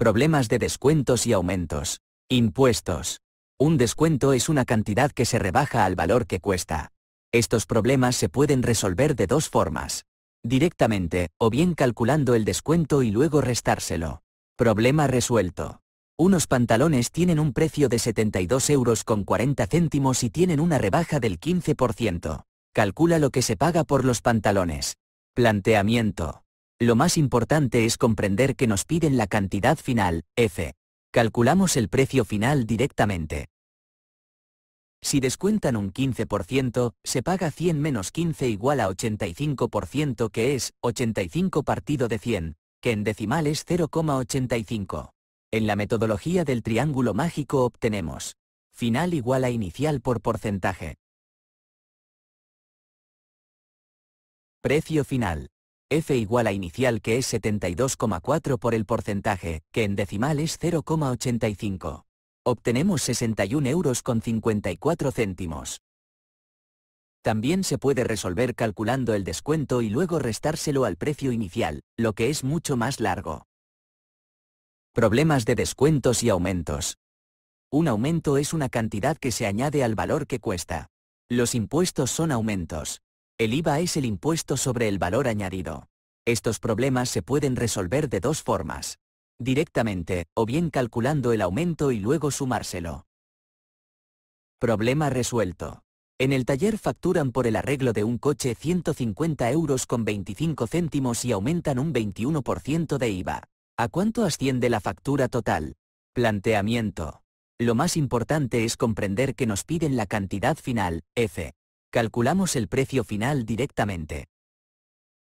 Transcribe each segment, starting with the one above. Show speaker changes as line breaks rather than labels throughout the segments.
problemas de descuentos y aumentos. Impuestos. Un descuento es una cantidad que se rebaja al valor que cuesta. Estos problemas se pueden resolver de dos formas. Directamente, o bien calculando el descuento y luego restárselo. Problema resuelto. Unos pantalones tienen un precio de 72 euros con 40 céntimos y tienen una rebaja del 15%. Calcula lo que se paga por los pantalones. Planteamiento. Lo más importante es comprender que nos piden la cantidad final, F. Calculamos el precio final directamente. Si descuentan un 15%, se paga 100 menos 15 igual a 85% que es 85 partido de 100, que en decimal es 0,85. En la metodología del triángulo mágico obtenemos final igual a inicial por porcentaje. Precio final f igual a inicial que es 72,4 por el porcentaje, que en decimal es 0,85. Obtenemos 61 euros con 54 céntimos. También se puede resolver calculando el descuento y luego restárselo al precio inicial, lo que es mucho más largo. Problemas de descuentos y aumentos. Un aumento es una cantidad que se añade al valor que cuesta. Los impuestos son aumentos. El IVA es el impuesto sobre el valor añadido. Estos problemas se pueden resolver de dos formas. Directamente, o bien calculando el aumento y luego sumárselo. Problema resuelto. En el taller facturan por el arreglo de un coche 150 euros con 25 céntimos y aumentan un 21% de IVA. ¿A cuánto asciende la factura total? Planteamiento. Lo más importante es comprender que nos piden la cantidad final, F, calculamos el precio final directamente.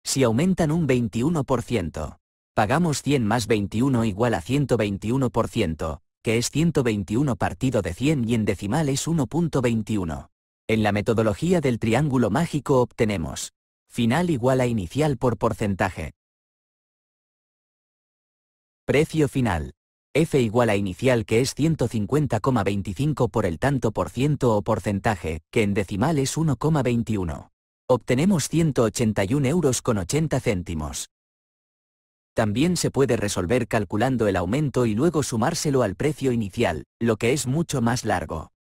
Si aumentan un 21%, pagamos 100 más 21 igual a 121%, que es 121 partido de 100 y en decimal es 1.21. En la metodología del triángulo mágico obtenemos final igual a inicial por porcentaje. Precio final. F igual a inicial que es 150,25 por el tanto por ciento o porcentaje, que en decimal es 1,21. Obtenemos 181 euros con 80 céntimos. También se puede resolver calculando el aumento y luego sumárselo al precio inicial, lo que es mucho
más largo.